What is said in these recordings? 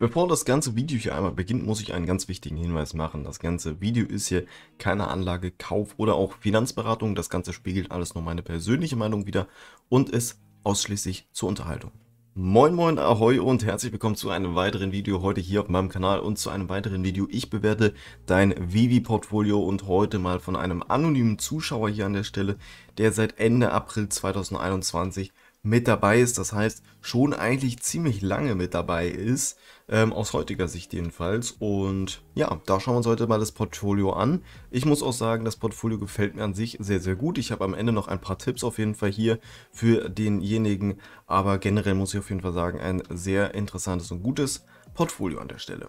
Bevor das ganze Video hier einmal beginnt, muss ich einen ganz wichtigen Hinweis machen. Das ganze Video ist hier keine Anlage, Kauf oder auch Finanzberatung. Das Ganze spiegelt alles nur meine persönliche Meinung wider und ist ausschließlich zur Unterhaltung. Moin moin ahoi und herzlich willkommen zu einem weiteren Video heute hier auf meinem Kanal und zu einem weiteren Video. Ich bewerte dein Vivi-Portfolio und heute mal von einem anonymen Zuschauer hier an der Stelle, der seit Ende April 2021 mit dabei ist. Das heißt, schon eigentlich ziemlich lange mit dabei ist ähm, aus heutiger Sicht jedenfalls. Und ja, da schauen wir uns heute mal das Portfolio an. Ich muss auch sagen, das Portfolio gefällt mir an sich sehr, sehr gut. Ich habe am Ende noch ein paar Tipps auf jeden Fall hier für denjenigen, aber generell muss ich auf jeden Fall sagen, ein sehr interessantes und gutes Portfolio an der Stelle.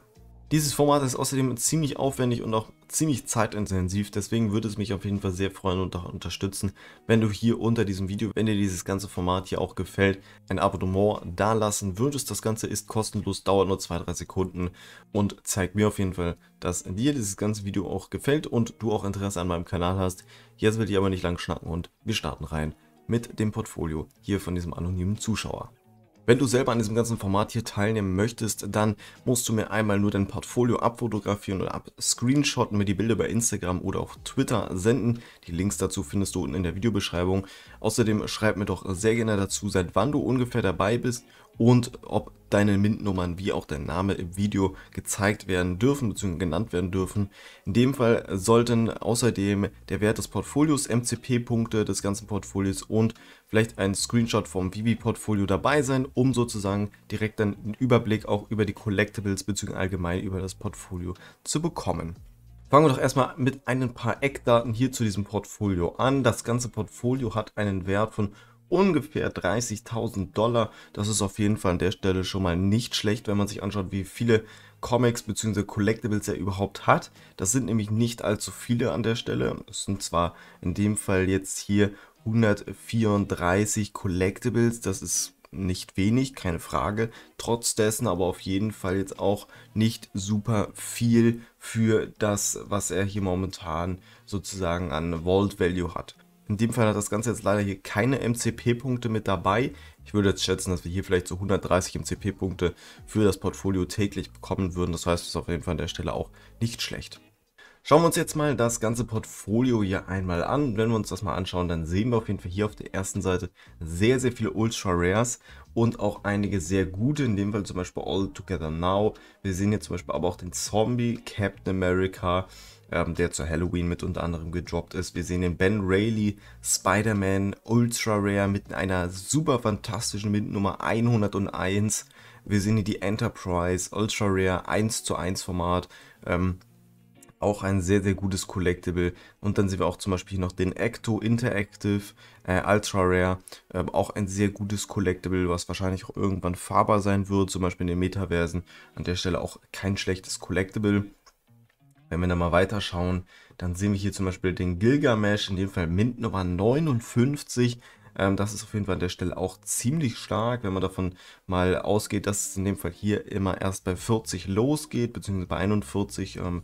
Dieses Format ist außerdem ziemlich aufwendig und auch ziemlich zeitintensiv, deswegen würde es mich auf jeden Fall sehr freuen und auch unterstützen, wenn du hier unter diesem Video, wenn dir dieses ganze Format hier auch gefällt, ein Abonnement lassen würdest. Das Ganze ist kostenlos, dauert nur 2-3 Sekunden und zeigt mir auf jeden Fall, dass dir dieses ganze Video auch gefällt und du auch Interesse an meinem Kanal hast. Jetzt will ich aber nicht lang schnacken und wir starten rein mit dem Portfolio hier von diesem anonymen Zuschauer. Wenn du selber an diesem ganzen Format hier teilnehmen möchtest, dann musst du mir einmal nur dein Portfolio abfotografieren oder abscreenshotten, mir die Bilder bei Instagram oder auf Twitter senden. Die Links dazu findest du unten in der Videobeschreibung. Außerdem schreib mir doch sehr gerne dazu, seit wann du ungefähr dabei bist und ob deine MINT-Nummern wie auch dein Name im Video gezeigt werden dürfen bzw. genannt werden dürfen. In dem Fall sollten außerdem der Wert des Portfolios, MCP-Punkte des ganzen Portfolios und vielleicht ein Screenshot vom Vivi-Portfolio dabei sein, um sozusagen direkt dann einen Überblick auch über die Collectibles bzw. allgemein über das Portfolio zu bekommen. Fangen wir doch erstmal mit ein paar Eckdaten hier zu diesem Portfolio an. Das ganze Portfolio hat einen Wert von ungefähr 30.000 Dollar. Das ist auf jeden Fall an der Stelle schon mal nicht schlecht, wenn man sich anschaut, wie viele Comics bzw. Collectibles er überhaupt hat. Das sind nämlich nicht allzu viele an der Stelle. Es sind zwar in dem Fall jetzt hier 134 Collectibles, das ist nicht wenig, keine Frage. Trotz dessen aber auf jeden Fall jetzt auch nicht super viel für das, was er hier momentan sozusagen an Vault Value hat. In dem Fall hat das Ganze jetzt leider hier keine MCP-Punkte mit dabei. Ich würde jetzt schätzen, dass wir hier vielleicht so 130 MCP-Punkte für das Portfolio täglich bekommen würden. Das heißt, es ist auf jeden Fall an der Stelle auch nicht schlecht. Schauen wir uns jetzt mal das ganze Portfolio hier einmal an. Wenn wir uns das mal anschauen, dann sehen wir auf jeden Fall hier auf der ersten Seite sehr, sehr viele Ultra Rares und auch einige sehr gute, in dem Fall zum Beispiel All Together Now. Wir sehen hier zum Beispiel aber auch den Zombie, Captain America, ähm, der zu Halloween mit unter anderem gedroppt ist. Wir sehen den Ben Reilly Spider-Man Ultra Rare mit einer super fantastischen Mint Nummer 101. Wir sehen hier die Enterprise Ultra Rare 1 zu 1 Format. Ähm, auch ein sehr, sehr gutes Collectible. Und dann sehen wir auch zum Beispiel noch den Ecto Interactive äh, Ultra Rare. Äh, auch ein sehr gutes Collectible, was wahrscheinlich auch irgendwann fahrbar sein wird, zum Beispiel in den Metaversen. An der Stelle auch kein schlechtes Collectible. Wenn wir dann mal weiterschauen, dann sehen wir hier zum Beispiel den Gilgamesh, in dem Fall Mint Nummer 59. Ähm, das ist auf jeden Fall an der Stelle auch ziemlich stark, wenn man davon mal ausgeht, dass es in dem Fall hier immer erst bei 40 losgeht, beziehungsweise bei 41 ähm,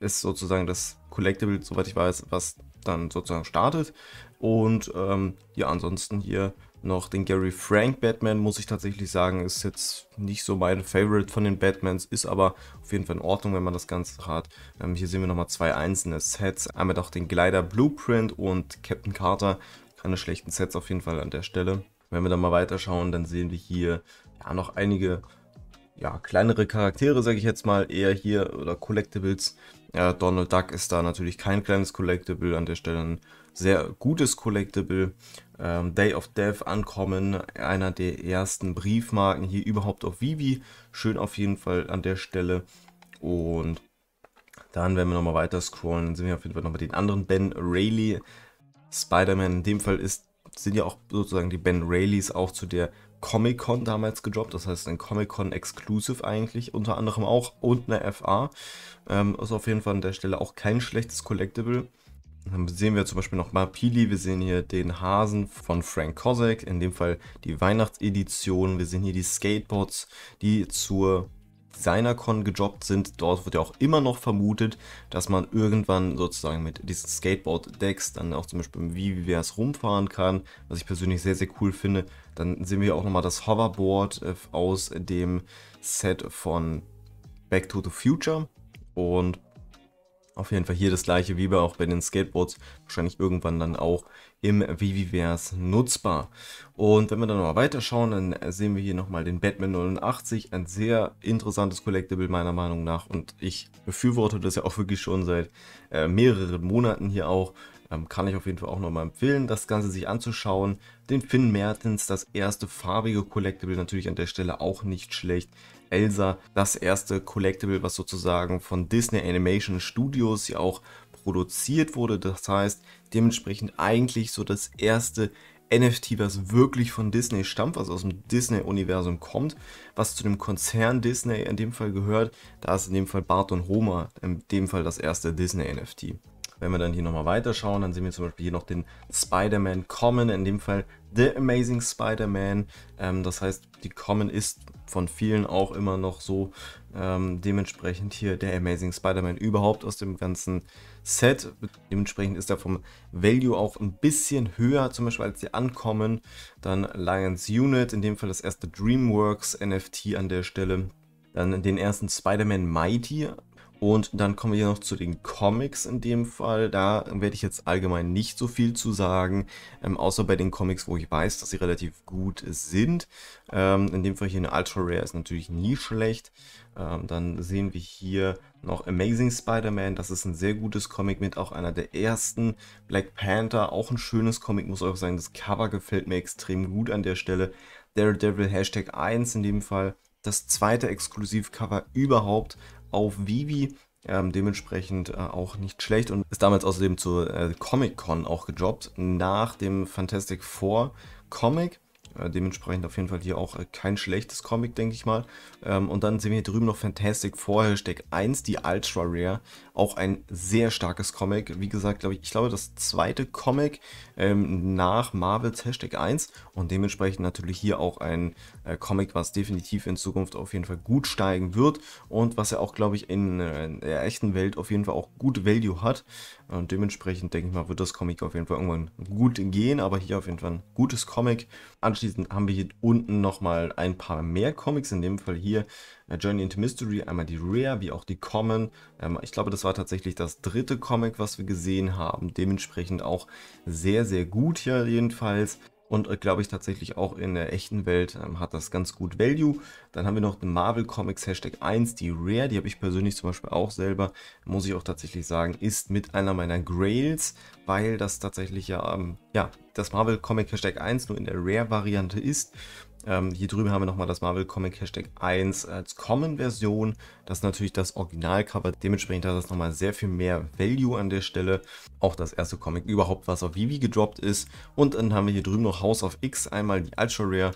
ist sozusagen das Collectible, soweit ich weiß, was dann sozusagen startet. Und ähm, ja, ansonsten hier noch den Gary Frank Batman, muss ich tatsächlich sagen, ist jetzt nicht so mein Favorite von den Batmans, ist aber auf jeden Fall in Ordnung, wenn man das Ganze hat. Ähm, hier sehen wir nochmal zwei einzelne Sets, einmal doch den Glider Blueprint und Captain Carter, keine schlechten Sets auf jeden Fall an der Stelle. Wenn wir dann mal weiterschauen, dann sehen wir hier ja, noch einige ja, kleinere Charaktere, sage ich jetzt mal, eher hier oder Collectibles. Ja, Donald Duck ist da natürlich kein kleines Collectible, an der Stelle ein sehr gutes Collectible ähm, Day of Death ankommen. Einer der ersten Briefmarken hier überhaupt auf Vivi. Schön auf jeden Fall an der Stelle. Und dann, wenn wir nochmal weiter scrollen, sind wir auf jeden Fall noch mit den anderen Ben Rayleigh Spider-Man. In dem Fall ist, sind ja auch sozusagen die Ben Rayleighs auch zu der Comic-Con damals gedroppt, das heißt ein Comic-Con-Exclusive eigentlich, unter anderem auch und eine FA. Ähm, ist auf jeden Fall an der Stelle auch kein schlechtes Collectible. Dann sehen wir zum Beispiel noch Mapili, wir sehen hier den Hasen von Frank Kozak, in dem Fall die Weihnachtsedition. Wir sehen hier die Skateboards, die zur DesignerCon gejobbt sind. Dort wird ja auch immer noch vermutet, dass man irgendwann sozusagen mit diesen Skateboard-Decks dann auch zum Beispiel im Viviverse rumfahren kann, was ich persönlich sehr, sehr cool finde. Dann sehen wir auch nochmal das Hoverboard äh, aus dem Set von Back to the Future und auf jeden Fall hier das gleiche wie bei auch bei den Skateboards, wahrscheinlich irgendwann dann auch im Viviverse nutzbar. Und wenn wir dann nochmal weiterschauen, dann sehen wir hier nochmal den Batman 89, ein sehr interessantes Collectible meiner Meinung nach und ich befürworte das ja auch wirklich schon seit äh, mehreren Monaten hier auch. Ähm, kann ich auf jeden Fall auch nochmal empfehlen, das Ganze sich anzuschauen. Den Finn Mertens, das erste farbige Collectible, natürlich an der Stelle auch nicht schlecht. Elsa das erste Collectible, was sozusagen von Disney Animation Studios ja auch produziert wurde. Das heißt, dementsprechend eigentlich so das erste NFT, was wirklich von Disney stammt, was aus dem Disney-Universum kommt, was zu dem Konzern Disney in dem Fall gehört. Da ist in dem Fall Bart und Homer in dem Fall das erste Disney-NFT. Wenn wir dann hier nochmal weiterschauen, dann sehen wir zum Beispiel hier noch den Spider-Man Common, in dem Fall The Amazing Spider-Man. Ähm, das heißt, die Common ist von vielen auch immer noch so. Ähm, dementsprechend hier der Amazing Spider-Man überhaupt aus dem ganzen Set. Dementsprechend ist er vom Value auch ein bisschen höher, zum Beispiel als die Ankommen. Dann Lions Unit, in dem Fall das erste DreamWorks NFT an der Stelle. Dann den ersten Spider-Man Mighty und dann kommen wir hier noch zu den Comics in dem Fall. Da werde ich jetzt allgemein nicht so viel zu sagen, ähm, außer bei den Comics, wo ich weiß, dass sie relativ gut sind. Ähm, in dem Fall hier eine Ultra Rare ist natürlich nie schlecht. Ähm, dann sehen wir hier noch Amazing Spider-Man. Das ist ein sehr gutes Comic mit auch einer der ersten. Black Panther, auch ein schönes Comic, muss auch sagen. Das Cover gefällt mir extrem gut an der Stelle. Daredevil Hashtag 1 in dem Fall das zweite Exklusivcover überhaupt auf Vivi. Ähm, dementsprechend äh, auch nicht schlecht und ist damals außerdem zur äh, Comic-Con auch gejobbt, nach dem Fantastic Four Comic. Äh, dementsprechend auf jeden Fall hier auch äh, kein schlechtes Comic, denke ich mal. Ähm, und dann sehen wir hier drüben noch Fantastic Four Hashtag 1, die Ultra Rare. Auch ein sehr starkes Comic. Wie gesagt, glaube ich, ich glaube das zweite Comic ähm, nach Marvels Hashtag 1. Und dementsprechend natürlich hier auch ein äh, Comic, was definitiv in Zukunft auf jeden Fall gut steigen wird. Und was ja auch, glaube ich, in, der echten Welt auf jeden Fall auch gut Value hat. Und dementsprechend denke ich mal, wird das Comic auf jeden Fall irgendwann gut gehen. Aber hier auf jeden Fall ein gutes Comic. Anschließend abschließend haben wir hier unten nochmal ein paar mehr Comics, in dem Fall hier äh, Journey into Mystery, einmal die Rare, wie auch die Common. Ähm, ich glaube, das war tatsächlich das dritte Comic, was wir gesehen haben. Dementsprechend auch sehr, sehr gut hier jedenfalls. Und äh, glaube ich tatsächlich auch in der echten Welt ähm, hat das ganz gut Value. Dann haben wir noch den Marvel Comics Hashtag 1, die Rare, die habe ich persönlich zum Beispiel auch selber, muss ich auch tatsächlich sagen, ist mit einer meiner Grails, weil das tatsächlich ja, ähm, ja das Marvel Comic Hashtag 1 nur in der Rare-Variante ist. Ähm, hier drüben haben wir nochmal das Marvel Comic Hashtag 1 als Common-Version. Das ist natürlich das Originalcover. Dementsprechend hat das nochmal sehr viel mehr Value an der Stelle. Auch das erste Comic überhaupt, was auf Vivi gedroppt ist. Und dann haben wir hier drüben noch House of X einmal, die Ultra Rare.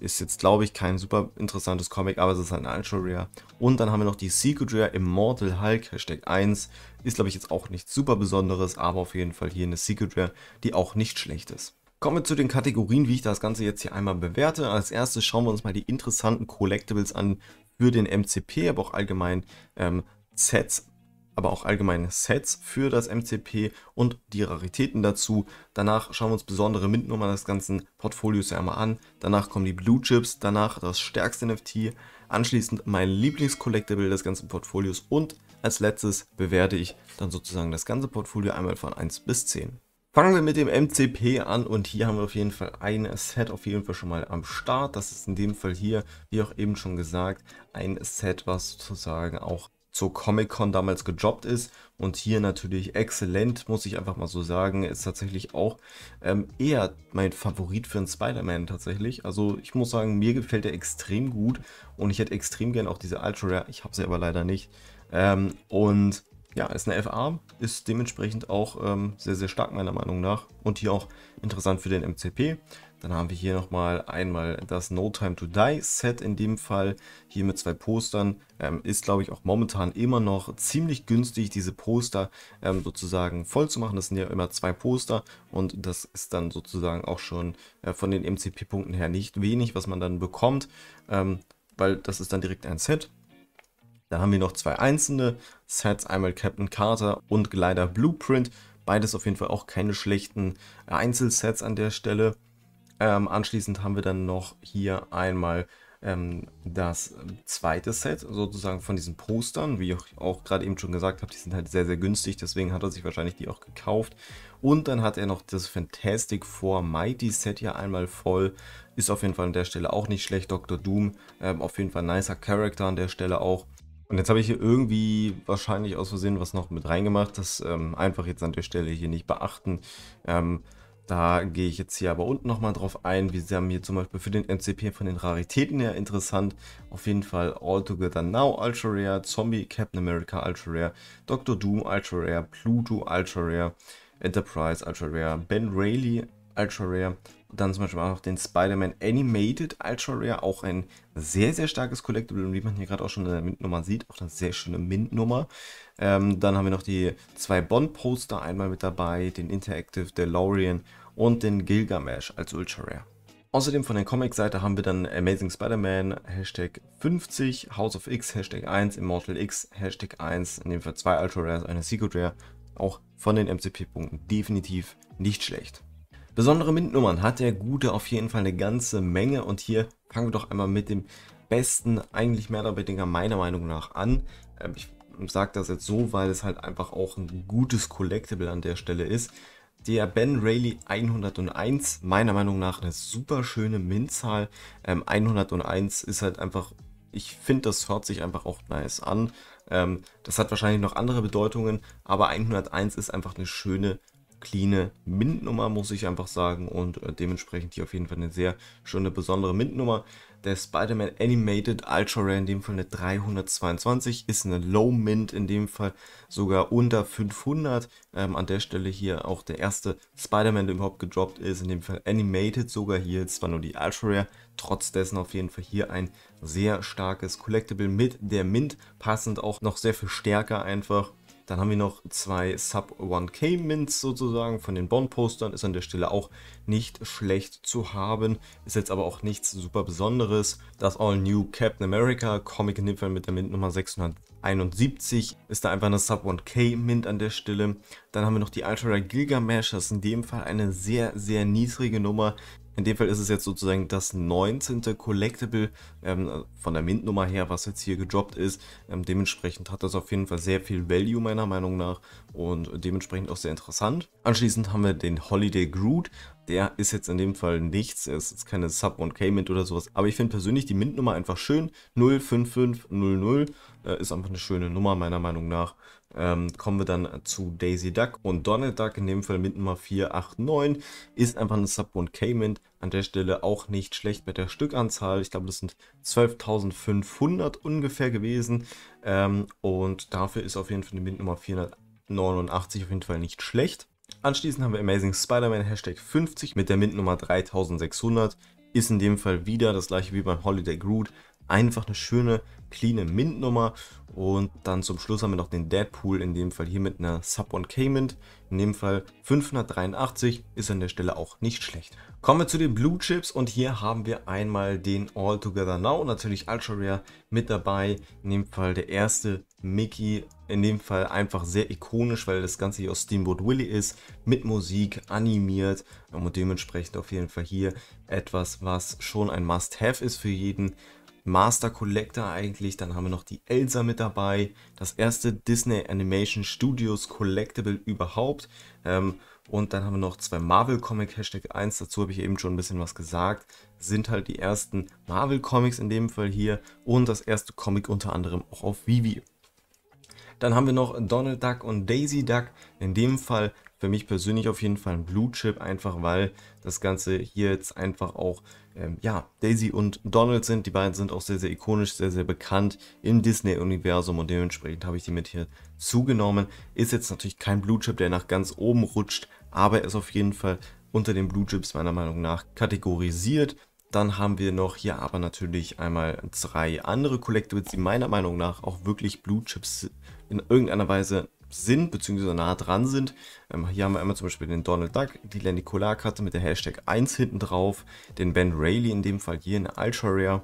Ist jetzt, glaube ich, kein super interessantes Comic, aber es ist halt ein Ultra Rare. Und dann haben wir noch die Secret Rare Immortal Hulk, Hashtag 1. Ist, glaube ich, jetzt auch nichts super Besonderes, aber auf jeden Fall hier eine Secret Rare, die auch nicht schlecht ist. Kommen wir zu den Kategorien, wie ich das Ganze jetzt hier einmal bewerte. Als erstes schauen wir uns mal die interessanten Collectibles an für den MCP, aber auch allgemein ähm, Sets, aber auch allgemeine Sets für das MCP und die Raritäten dazu. Danach schauen wir uns besondere Mintnummern des ganzen Portfolios ja einmal an. Danach kommen die Blue Chips, danach das stärkste NFT, anschließend mein Lieblings-Collectible des ganzen Portfolios und als letztes bewerte ich dann sozusagen das ganze Portfolio einmal von 1 bis 10. Fangen wir mit dem MCP an und hier haben wir auf jeden Fall ein Set auf jeden Fall schon mal am Start. Das ist in dem Fall hier, wie auch eben schon gesagt, ein Set, was sozusagen auch zur Comic-Con damals gejobbt ist und hier natürlich exzellent, muss ich einfach mal so sagen, ist tatsächlich auch ähm, eher mein Favorit für einen Spider-Man tatsächlich. Also ich muss sagen, mir gefällt er extrem gut und ich hätte extrem gerne auch diese Ultra Rare, ich habe sie aber leider nicht. Ähm, und ja, ist eine FA, ist dementsprechend auch ähm, sehr, sehr stark meiner Meinung nach und hier auch interessant für den MCP. Dann haben wir hier nochmal einmal das No Time to Die Set in dem Fall, hier mit zwei Postern, ähm, ist glaube ich auch momentan immer noch ziemlich günstig, diese Poster ähm, sozusagen voll zu machen. Das sind ja immer zwei Poster und das ist dann sozusagen auch schon äh, von den MCP-Punkten her nicht wenig, was man dann bekommt, ähm, weil das ist dann direkt ein Set dann haben wir noch zwei einzelne Sets, einmal Captain Carter und Glider Blueprint. Beides auf jeden Fall auch keine schlechten Einzelsets an der Stelle. Ähm, anschließend haben wir dann noch hier einmal ähm, das zweite Set sozusagen von diesen Postern. Wie ich auch gerade eben schon gesagt habe, die sind halt sehr, sehr günstig. Deswegen hat er sich wahrscheinlich die auch gekauft. Und dann hat er noch das Fantastic Four Mighty Set hier einmal voll. Ist auf jeden Fall an der Stelle auch nicht schlecht. Dr. Doom, ähm, auf jeden Fall ein nicer Charakter an der Stelle auch. Und jetzt habe ich hier irgendwie wahrscheinlich aus Versehen was noch mit reingemacht. Das ähm, einfach jetzt an der Stelle hier nicht beachten. Ähm, da gehe ich jetzt hier aber unten nochmal drauf ein. Wir haben hier zum Beispiel für den MCP von den Raritäten her interessant. Auf jeden Fall All Together Now Ultra Rare, Zombie Captain America Ultra Rare, Doctor Doom Ultra Rare, Pluto Ultra Rare, Enterprise Ultra Rare, Ben Rayleigh Ultra Rare. Dann zum Beispiel auch noch den Spider-Man Animated Ultra Rare, auch ein sehr, sehr starkes Collectible, wie man hier gerade auch schon in der Mint-Nummer sieht, auch eine sehr schöne Mint-Nummer. Ähm, dann haben wir noch die zwei Bond-Poster einmal mit dabei, den Interactive DeLorean und den Gilgamesh als Ultra Rare. Außerdem von der Comic-Seite haben wir dann Amazing Spider-Man, Hashtag 50, House of X, Hashtag 1, Immortal X, Hashtag 1, in dem Fall zwei Ultra Rares, eine Secret Rare, auch von den MCP-Punkten definitiv nicht schlecht. Besondere MINT-Nummern hat der Gute auf jeden Fall eine ganze Menge und hier fangen wir doch einmal mit dem besten, eigentlich mehr oder weniger meiner Meinung nach an. Ähm, ich sage das jetzt so, weil es halt einfach auch ein gutes Collectible an der Stelle ist. Der Ben Rayleigh 101, meiner Meinung nach eine super schöne Minzahl. Ähm, 101 ist halt einfach, ich finde, das hört sich einfach auch nice an. Ähm, das hat wahrscheinlich noch andere Bedeutungen, aber 101 ist einfach eine schöne cleane MINT-Nummer, muss ich einfach sagen. Und äh, dementsprechend hier auf jeden Fall eine sehr schöne, besondere MINT-Nummer. Der Spider-Man Animated Ultra Rare, in dem Fall eine 322, ist eine Low Mint, in dem Fall sogar unter 500. Ähm, an der Stelle hier auch der erste Spider-Man, der überhaupt gedroppt ist, in dem Fall Animated sogar hier, zwar nur die Ultra Rare, trotz dessen auf jeden Fall hier ein sehr starkes Collectible mit der Mint, passend auch noch sehr viel stärker einfach dann haben wir noch zwei Sub 1K Mints sozusagen von den Bond-Postern. Ist an der Stelle auch nicht schlecht zu haben. Ist jetzt aber auch nichts super Besonderes. Das All-New Captain America Comic in dem Fall mit der Mint Nummer 671 ist da einfach eine Sub 1K Mint an der Stelle. Dann haben wir noch die Ultra Gilgamesh. Das ist in dem Fall eine sehr, sehr niedrige Nummer. In dem Fall ist es jetzt sozusagen das 19. Collectible ähm, von der Mint-Nummer her, was jetzt hier gedroppt ist. Ähm, dementsprechend hat das auf jeden Fall sehr viel Value meiner Meinung nach und dementsprechend auch sehr interessant. Anschließend haben wir den Holiday Groot. Der ist jetzt in dem Fall nichts, er ist jetzt keine Sub 1K Mint oder sowas. Aber ich finde persönlich die Mint-Nummer einfach schön. 05500 äh, ist einfach eine schöne Nummer meiner Meinung nach ähm, kommen wir dann zu Daisy Duck und Donald Duck, in dem Fall mit Nummer 489, ist einfach eine Sub und Cayman. An der Stelle auch nicht schlecht bei der Stückanzahl. Ich glaube, das sind 12.500 ungefähr gewesen. Ähm, und dafür ist auf jeden Fall die Mint Nummer 489 auf jeden Fall nicht schlecht. Anschließend haben wir Amazing Spider-Man Hashtag 50 mit der Mint Nummer 3600. Ist in dem Fall wieder das gleiche wie beim Holiday Groot. Einfach eine schöne cleane Mint-Nummer. Und dann zum Schluss haben wir noch den Deadpool, in dem Fall hier mit einer Sub-1K-Mint. In dem Fall 583 ist an der Stelle auch nicht schlecht. Kommen wir zu den Blue Chips und hier haben wir einmal den All Together Now, natürlich Ultra Rare mit dabei. In dem Fall der erste Mickey, in dem Fall einfach sehr ikonisch, weil das Ganze hier aus Steamboat Willy ist, mit Musik, animiert und dementsprechend auf jeden Fall hier etwas, was schon ein Must-Have ist für jeden. Master Collector eigentlich. Dann haben wir noch die Elsa mit dabei. Das erste Disney Animation Studios Collectible überhaupt. Ähm, und dann haben wir noch zwei Marvel Comic Hashtag 1. Dazu habe ich eben schon ein bisschen was gesagt. Sind halt die ersten Marvel Comics in dem Fall hier. Und das erste Comic unter anderem auch auf Vivi. Dann haben wir noch Donald Duck und Daisy Duck. In dem Fall für mich persönlich auf jeden Fall ein Blue Chip, einfach weil das Ganze hier jetzt einfach auch, ähm, ja, Daisy und Donald sind. Die beiden sind auch sehr, sehr ikonisch, sehr, sehr bekannt im Disney-Universum und dementsprechend habe ich die mit hier zugenommen. Ist jetzt natürlich kein Blue Chip, der nach ganz oben rutscht, aber ist auf jeden Fall unter den Blue Chips meiner Meinung nach kategorisiert. Dann haben wir noch hier aber natürlich einmal drei andere Collectibles, die meiner Meinung nach auch wirklich Blue Chips in irgendeiner Weise sind, beziehungsweise nah dran sind. Ähm, hier haben wir einmal zum Beispiel den Donald Duck, die Lenny Collar-Karte mit der Hashtag 1 hinten drauf, den Ben Rayleigh in dem Fall hier in Ultra Rare,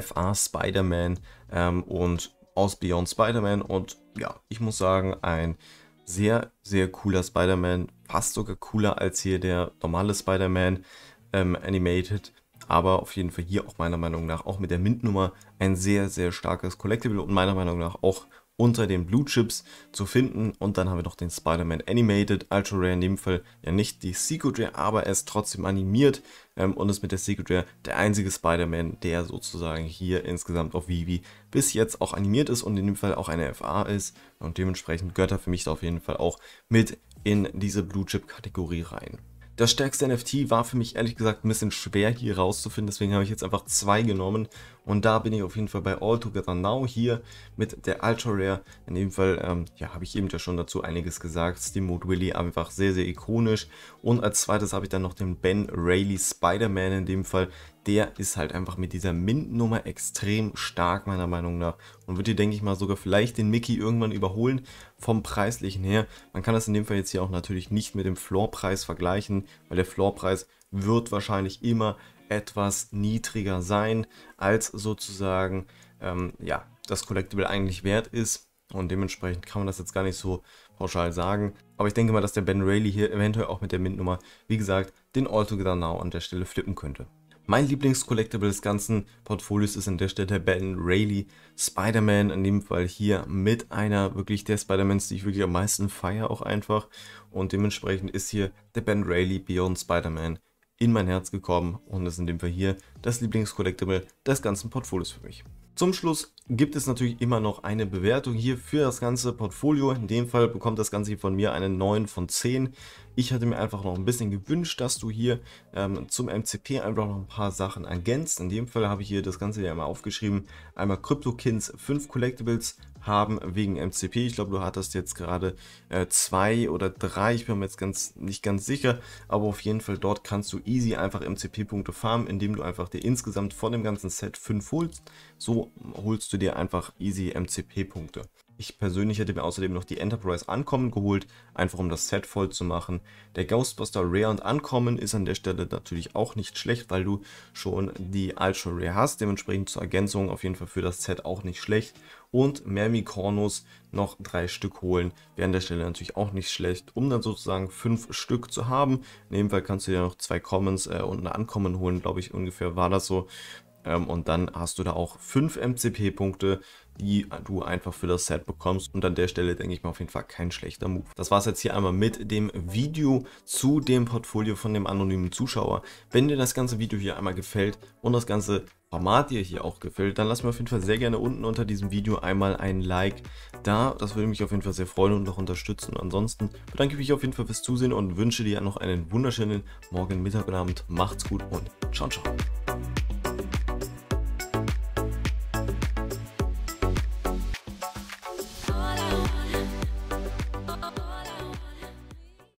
FA Spider-Man ähm, und aus Beyond Spider-Man und ja, ich muss sagen, ein sehr, sehr cooler Spider-Man, fast sogar cooler als hier der normale Spider-Man ähm, Animated, aber auf jeden Fall hier auch meiner Meinung nach, auch mit der Mint-Nummer, ein sehr, sehr starkes Collectible und meiner Meinung nach auch unter den Blue Chips zu finden. Und dann haben wir noch den Spider-Man Animated, Ultra Rare in dem Fall ja nicht die Secret Rare, aber er ist trotzdem animiert ähm, und ist mit der Secret Rare der einzige Spider-Man, der sozusagen hier insgesamt auf Vivi bis jetzt auch animiert ist und in dem Fall auch eine FA ist. Und dementsprechend gehört er für mich da auf jeden Fall auch mit in diese Blue Chip Kategorie rein. Das stärkste NFT war für mich ehrlich gesagt ein bisschen schwer hier rauszufinden, deswegen habe ich jetzt einfach zwei genommen und da bin ich auf jeden Fall bei All Together Now hier mit der Ultra Rare. In dem Fall, ähm, ja, habe ich eben ja schon dazu einiges gesagt. Steam Mode Willy einfach sehr, sehr ikonisch. Und als zweites habe ich dann noch den Ben Rayleigh Spider-Man in dem Fall der ist halt einfach mit dieser Mint-Nummer extrem stark, meiner Meinung nach. Und wird hier, denke ich mal, sogar vielleicht den Mickey irgendwann überholen vom Preislichen her. Man kann das in dem Fall jetzt hier auch natürlich nicht mit dem Floorpreis vergleichen, weil der Floorpreis wird wahrscheinlich immer etwas niedriger sein, als sozusagen, ähm, ja, das Collectible eigentlich wert ist. Und dementsprechend kann man das jetzt gar nicht so pauschal sagen. Aber ich denke mal, dass der Ben Rayleigh hier eventuell auch mit der Mint-Nummer, wie gesagt, den All Together genau Now an der Stelle flippen könnte. Mein Lieblingscollectible des ganzen Portfolios ist an der Stelle Ben Rayleigh Spider-Man, in dem Fall hier mit einer wirklich der Spider-Mans, die ich wirklich am meisten feiere auch einfach. Und dementsprechend ist hier der Ben Rayleigh Beyond Spider-Man in mein Herz gekommen und ist in dem Fall hier das Lieblingscollectible des ganzen Portfolios für mich. Zum Schluss gibt es natürlich immer noch eine Bewertung hier für das ganze Portfolio. In dem Fall bekommt das Ganze von mir eine 9 von 10. Ich hatte mir einfach noch ein bisschen gewünscht, dass du hier ähm, zum MCP einfach noch ein paar Sachen ergänzt. In dem Fall habe ich hier das Ganze ja einmal aufgeschrieben. Einmal CryptoKins 5 Collectibles, haben wegen MCP. Ich glaube, du hattest jetzt gerade äh, zwei oder drei, ich bin mir jetzt ganz, nicht ganz sicher, aber auf jeden Fall dort kannst du easy einfach MCP-Punkte farmen, indem du einfach dir insgesamt von dem ganzen Set 5 holst. So holst du dir einfach easy MCP-Punkte. Ich persönlich hätte mir außerdem noch die Enterprise Ankommen geholt, einfach um das Set voll zu machen. Der Ghostbuster Rare und Ankommen ist an der Stelle natürlich auch nicht schlecht, weil du schon die Ultra Rare hast. Dementsprechend zur Ergänzung auf jeden Fall für das Set auch nicht schlecht und Mermicornus noch drei Stück holen. Wäre an der Stelle natürlich auch nicht schlecht, um dann sozusagen fünf Stück zu haben. In dem Fall kannst du ja noch zwei Commons äh, und ein Ankommen holen, glaube ich ungefähr war das so. Ähm, und dann hast du da auch fünf MCP-Punkte, die du einfach für das Set bekommst. Und an der Stelle denke ich mal auf jeden Fall kein schlechter Move. Das war es jetzt hier einmal mit dem Video zu dem Portfolio von dem anonymen Zuschauer. Wenn dir das ganze Video hier einmal gefällt und das Ganze Format ihr hier auch gefällt, dann lasst mir auf jeden Fall sehr gerne unten unter diesem Video einmal ein Like da. Das würde mich auf jeden Fall sehr freuen und noch unterstützen. Und ansonsten bedanke ich mich auf jeden Fall fürs Zusehen und wünsche dir noch einen wunderschönen Morgen, Mittag und Abend. Macht's gut und ciao, ciao.